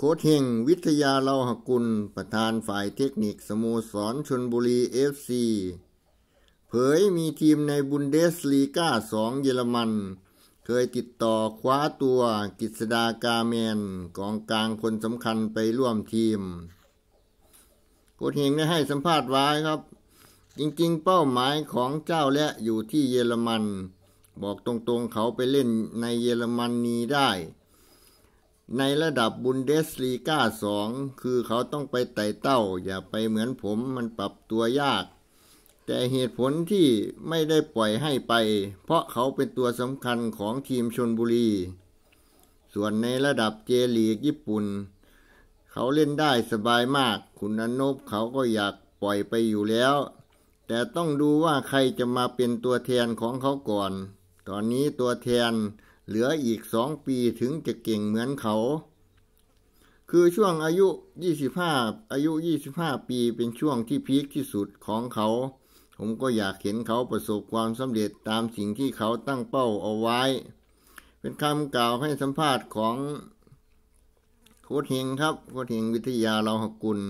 โค้ชเฮงวิทยาเลาหกุลประธานฝ่ายเทคนิคสโมสรชนบุรีเอฟซีเผยมีทีมในบุนเดสลีกาสองเยอรมัน เคยติดต่อคว้าตัวกิษดากาเมนกองกลางคนสำคัญไปร่วมทีมโค้ชเฮงได้ให้สัมภาษณ์ไว้ครับ จริงๆ เป้าหมายของเจ้าและอยู่ที่เยอรมัน บอกตรงๆเขาไปเล่นในเยอรมนนีได้ในระดับบุนเดสลีกาสองคือเขาต้องไปไต่เต้าอย่าไปเหมือนผมมันปรับตัวยาก แต่เหตุผลที่ไม่ได้ปล่อยให้ไป เพราะเขาเป็นตัวสำคัญของทีมชนบุรี ส่วนในระดับเจลีกญี่ปุ่น เขาเล่นได้สบายมาก คุณอนบเขาก็อยากปล่อยไปอยู่แล้ว แต่ต้องดูว่าใครจะมาเป็นตัวแทนของเขาก่อน ตอนนี้ตัวแทนเหลืออีกสองปีถึงจะเก่งเหมือนเขา คือช่วงอายุ 25อายุ 25 ปีเป็นช่วงที่พีคที่สุดของเขา ผมก็อยากเห็นเขาประสบความสำเร็จตามสิ่งที่เขาตั้งเป้าเอาไว้ เป็นคำกล่าวให้สัมภาษณ์ของ โคดเฮงครับโคดเฮงวิทยาเราหกุล